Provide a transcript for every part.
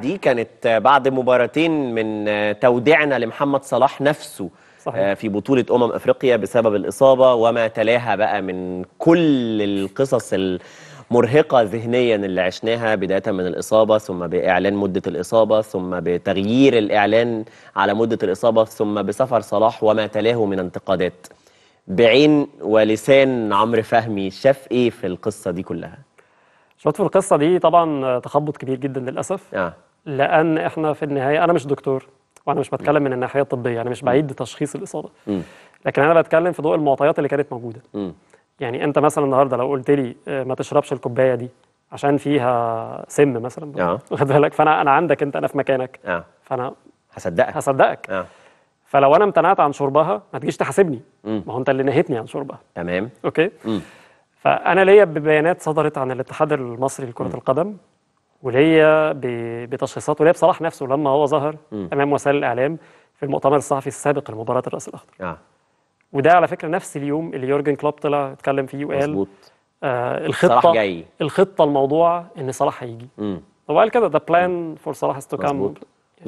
دي كانت بعد مباراتين من توديعنا لمحمد صلاح نفسه صحيح. آه، في بطولة أمم أفريقيا بسبب الإصابة وما تلاها بقى من كل القصص المرهقة ذهنيا اللي عشناها بداية من الإصابة ثم بإعلان مدة الإصابة ثم بتغيير الإعلان على مدة الإصابة ثم بسفر صلاح وما تلاه من انتقادات بعين ولسان عمرو فهمي شاف إيه في القصة دي كلها؟ شفت في القصة دي طبعا تخبط كبير جدا للأسف آه. لان احنا في النهايه انا مش دكتور وانا مش بتكلم من الناحيه الطبيه انا مش بعيد تشخيص الاصابه لكن انا بتكلم في ضوء المعطيات اللي كانت موجوده يعني انت مثلا النهارده لو قلت لي آه، ما تشربش الكوبايه دي عشان فيها سم مثلا آه. واخد بالك فانا انا عندك انت انا في مكانك أه. فانا هصدقك هصدقك أه. فلو انا امتنعت عن شربها ما تجيش تحاسبني ما هو انت اللي نهيتني عن شربها تمام اوكي م. فانا ليا ببيانات صدرت عن الاتحاد المصري لكره القدم وليا بتشخيصات وليا بصلاح نفسه لما هو ظهر امام وسائل الاعلام في المؤتمر الصحفي السابق لمباراه الراس الاخضر آه. وده على فكره نفس اليوم اللي يورجن كلوب طلع اتكلم فيه وقال مظبوط آه الخطه جاي. الخطه الموضوع ان صلاح هيجي هو قال كده ذا بلان فور صلاح تو كام يعني.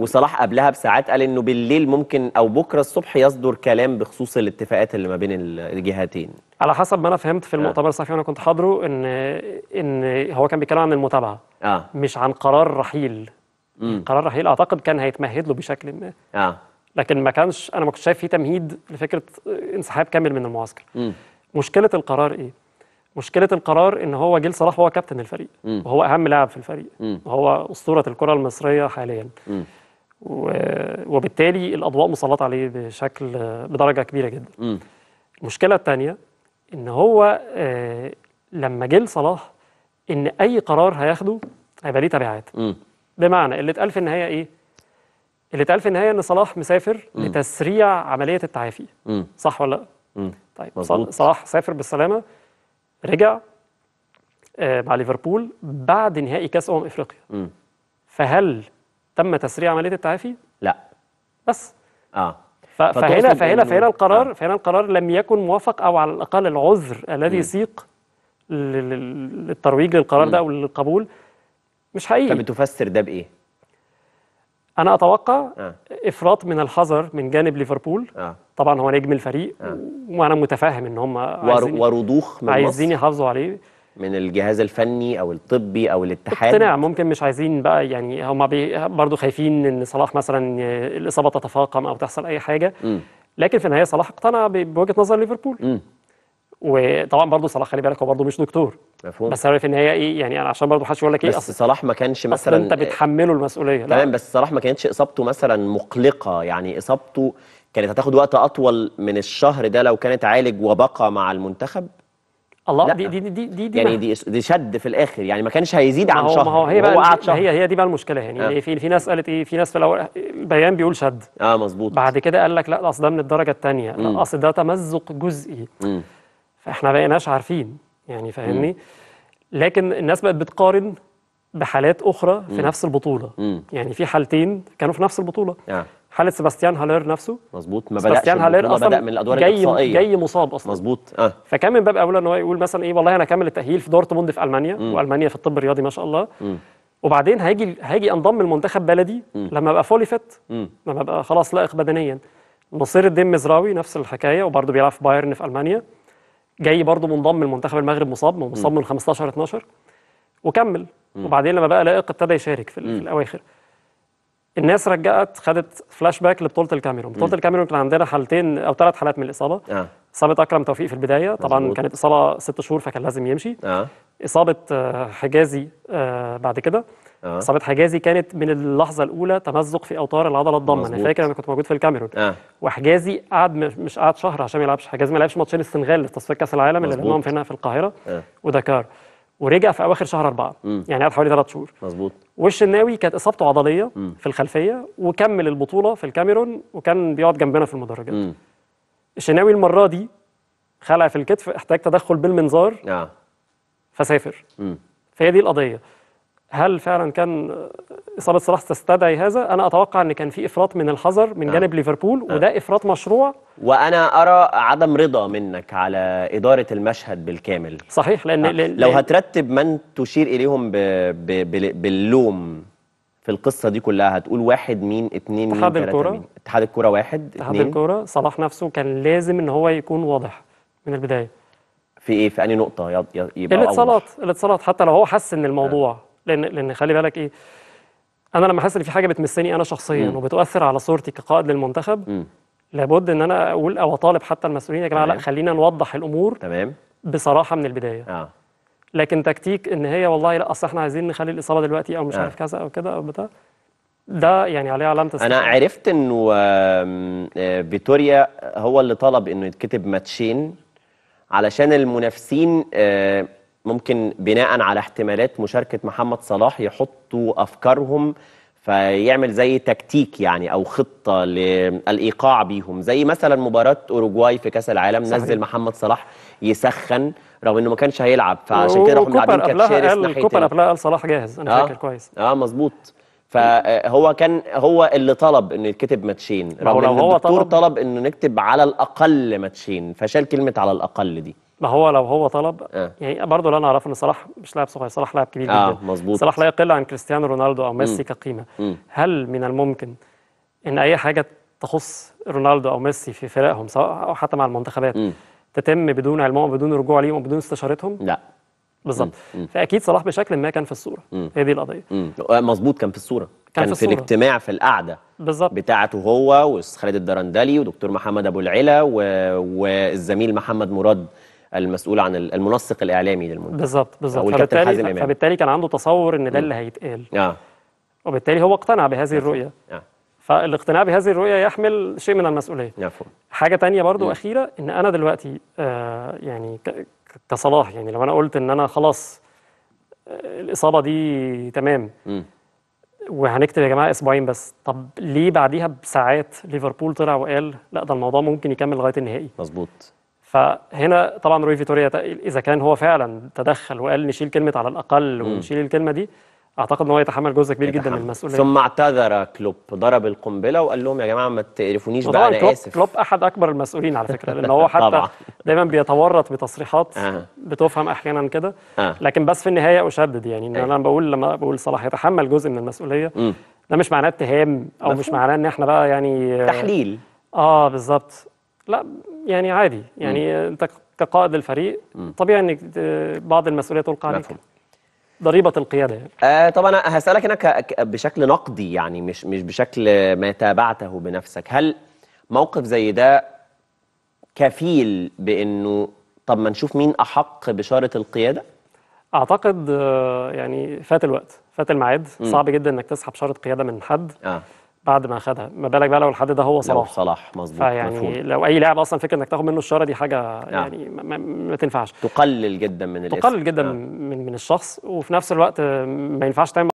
وصلاح قبلها بساعات قال انه بالليل ممكن او بكره الصبح يصدر كلام بخصوص الاتفاقات اللي ما بين الجهتين على حسب ما انا فهمت في آه. المؤتمر الصحفي وانا كنت حاضره ان ان هو كان بيتكلم عن المتابعه آه. مش عن قرار رحيل مم. قرار رحيل اعتقد كان هيتمهد له بشكل ما آه. لكن ما كانش انا ما كنتش شايف فيه تمهيد لفكره انسحاب كامل من المعسكر مم. مشكله القرار ايه مشكله القرار ان هو جيل صلاح هو كابتن الفريق مم. وهو اهم لاعب في الفريق مم. وهو اسطوره الكره المصريه حاليا مم. وبالتالي الاضواء مسلطه عليه بشكل بدرجه كبيره جدا المشكله الثانيه ان هو آه، لما جه لصلاح ان اي قرار هياخده هيبقى ليه تبعات بمعنى اللي اتقال في النهايه ايه؟ اللي اتقال في النهايه ان صلاح مسافر م. لتسريع عمليه التعافي م. صح ولا لا؟ طيب مزبوط. صلاح سافر بالسلامه رجع آه، مع ليفربول بعد نهائي كاس امم افريقيا م. فهل تم تسريع عمليه التعافي؟ لا بس اه فهنا فهنا فهنا آه. القرار فهنا القرار لم يكن موافق او على الاقل العذر الذي سيق للترويج للقرار ده او للقبول مش حقيقي طب بتفسر ده بايه؟ انا اتوقع آه. افراط من الحذر من جانب ليفربول آه. طبعا هو نجم الفريق آه. وانا متفاهم ان هم عايزين ورضوخ من عايزين يحافظوا عليه من الجهاز الفني او الطبي او الاتحاد اقتناع ممكن مش عايزين بقى يعني هم برضه خايفين ان صلاح مثلا الاصابه تتفاقم او تحصل اي حاجه م. لكن في النهايه صلاح اقتنع بوجهه نظر ليفربول م. وطبعا برضه صلاح خلي بالك هو برضه مش دكتور مفهوم بس هو في النهايه ايه يعني انا عشان برضه حدش يقول لك ايه بس صلاح ما كانش مثلا انت بتحمله المسؤوليه تمام بس صلاح ما كانتش اصابته مثلا مقلقه يعني اصابته كانت هتاخد وقت اطول من الشهر ده لو كانت عالج وبقى مع المنتخب الله دي دي دي دي, دي يعني دي دي شد في الاخر يعني ما كانش هيزيد عن شهر ما هو هي بقى هو شهر هي هي دي بقى المشكله يعني آه. في في ناس قالت ايه في ناس في الاول البيان بيقول شد اه مظبوط بعد كده قال لك لا اصل ده من الدرجه الثانيه لا اصل ده تمزق جزئي م. فاحنا ما بقيناش عارفين يعني فاهمني لكن الناس بقت بتقارن بحالات اخرى في مم. نفس البطوله مم. يعني في حالتين كانوا في نفس البطوله آه. حاله سباستيان هالير نفسه مظبوط ما بداش سباستيان هالير اصلا بدا من الادوار جاي جاي مصاب اصلا مظبوط اه فكان من باب اولى ان هو يقول مثلا ايه والله انا هكمل التاهيل في دورتموند في المانيا م. والمانيا في الطب الرياضي ما شاء الله م. وبعدين هاجي هاجي انضم المنتخب بلدي م. لما ابقى فولي فيت لما ابقى خلاص لائق بدنيا نصير الدين مزراوي نفس الحكايه وبرده بيلعب في بايرن في المانيا جاي برده منضم المنتخب المغرب مصاب مصاب من 15 12 وكمل وبعدين لما بقى لائق ابتدى يشارك في, في الاواخر الناس رجعت خدت فلاش باك لبطوله الكاميرون بطوله الكاميرون كان عندنا حالتين او ثلاث حالات من الاصابه آه. اصابه اكرم توفيق في البدايه طبعا مزبوط. كانت اصابه ست شهور فكان لازم يمشي آه. اصابه آه، حجازي آه، بعد كده آه. اصابه حجازي كانت من اللحظه الاولى تمزق في اوتار العضله الضامه انا فاكر انا كنت موجود في الكاميرون آه. وحجازي قعد مش قعد شهر عشان ما يلعبش حجازي ما لعبش ماتشين السنغال في تصفيات كاس العالم مزبوط. اللي لعبناهم هنا في القاهره آه. ودكار ورجع في اواخر شهر اربعه م. يعني قعد حوالي ثلاث شهور مظبوط والشناوي كانت اصابته عضليه م. في الخلفيه وكمل البطوله في الكاميرون وكان بيقعد جنبنا في المدرجات الشناوي المره دي خلع في الكتف احتاج تدخل بالمنظار آه. فسافر م. فهي دي القضيه هل فعلا كان اصابه صلاح تستدعي هذا؟ انا اتوقع ان كان في افراط من الحذر من نعم. جانب ليفربول آه. وده افراط مشروع وانا ارى عدم رضا منك على اداره المشهد بالكامل صحيح لان آه. لو هترتب من تشير اليهم بـ بـ بـ باللوم في القصه دي كلها هتقول واحد مين اتنين مين اتحاد الكوره اتحاد الكوره واحد اتحاد الكوره صلاح نفسه كان لازم ان هو يكون واضح من البدايه في ايه في انهي نقطه يبقى الاتصالات الاتصالات حتى لو هو حس ان الموضوع آه. لان لان خلي بالك ايه انا لما احس ان في حاجه بتمسني انا شخصيا مم. وبتؤثر على صورتي كقائد للمنتخب مم. لابد ان انا اقول او اطالب حتى المسؤولين يا جماعه لا خلينا نوضح الامور تمام بصراحه من البدايه آه. لكن تكتيك ان هي والله لا اصل احنا عايزين نخلي الاصابه دلوقتي او مش آه. عارف كذا او كده او بتاع ده يعني عليه علامه استفهام انا عرفت انه آه، فيتوريا هو اللي طلب انه يتكتب ماتشين علشان المنافسين آه، ممكن بناء على احتمالات مشاركه محمد صلاح يحطوا افكارهم فيعمل زي تكتيك يعني او خطه للايقاع بيهم زي مثلا مباراه اوروجواي في كاس العالم صحيح. نزل محمد صلاح يسخن رغم انه ما كانش هيلعب فعشان كده راحوا لاعبين كاتشيرس ناحيه كوبر قبلها قال صلاح جاهز انا آه. فاكر كويس اه مظبوط فهو كان هو اللي طلب انه يتكتب ماتشين رغم ان الدكتور طلب, طلب انه نكتب على الاقل ماتشين فشال كلمه على الاقل دي ما هو لو هو طلب آه. يعني برضه اللي انا اعرفه ان صلاح مش لاعب صغير صلاح لاعب كبير آه جدا مظبوط صلاح لا يقل عن كريستيانو رونالدو او ميسي مم. كقيمه مم. هل من الممكن ان اي حاجه تخص رونالدو او ميسي في فرقهم سواء او حتى مع المنتخبات مم. تتم بدون علمهم بدون رجوع ليهم وبدون استشارتهم لا بالظبط فاكيد صلاح بشكل ما كان في الصوره مم. هي دي القضيه آه، مظبوط كان في الصوره كان, كان في, في الاجتماع في القعده بالظبط بتاعته هو وخالد الدرندلي ودكتور محمد ابو العلا و... والزميل محمد مراد المسؤول عن المنسق الاعلامي للمنتخب بالظبط بالظبط فبالتالي, فبالتالي كان عنده تصور ان ده اللي هيتقال آه. وبالتالي هو اقتنع بهذه الرؤيه آه. فالاقتناع بهذه الرؤيه يحمل شيء من المسؤوليه مفهوم حاجه تانية برضو مم. اخيره ان انا دلوقتي آه يعني كصلاح يعني لو انا قلت ان انا خلاص آه، الاصابه دي تمام مم. وهنكتب يا جماعه اسبوعين بس طب ليه بعديها بساعات ليفربول طلع وقال لا ده الموضوع ممكن يكمل لغايه النهائي مظبوط فهنا طبعا روي فيتوريا اذا كان هو فعلا تدخل وقال نشيل كلمه على الاقل ونشيل الكلمه دي اعتقد ان هو يتحمل جزء كبير يتحمل. جدا من المسؤوليه ثم اعتذر كلوب ضرب القنبله وقال لهم يا جماعه ما تقرفونيش بقى انا كلوب اسف كلوب احد اكبر المسؤولين على فكره لان هو حتى دايما بيتورط بتصريحات آه. بتفهم احيانا كده آه. لكن بس في النهايه اشدد يعني ان انا بقول لما بقول صلاح يتحمل جزء من المسؤوليه م. ده مش معناه اتهام او مفهوم. مش معناه ان احنا بقى يعني تحليل اه بالظبط لا يعني عادي يعني انت كقائد الفريق طبيعي ان بعض المسؤوليه تلقى عليك ضريبه القياده يعني. آه طبعا هسالك هنا بشكل نقدي يعني مش مش بشكل ما تابعته بنفسك هل موقف زي ده كفيل بانه طب ما نشوف مين احق بشاره القياده اعتقد آه، يعني فات الوقت فات الميعاد صعب جدا انك تسحب شاره قياده من حد آه. بعد ما خدها ما بالك بقى لو الحد ده هو صلاح صلاح مظبوط فيعني لو اي لاعب اصلا فكره انك تاخد منه الشاره دي حاجه نعم. يعني ما, ما, ما تنفعش تقلل جدا من تقلل الاسم. جدا نعم. من من الشخص وفي نفس الوقت ما ينفعش تعمل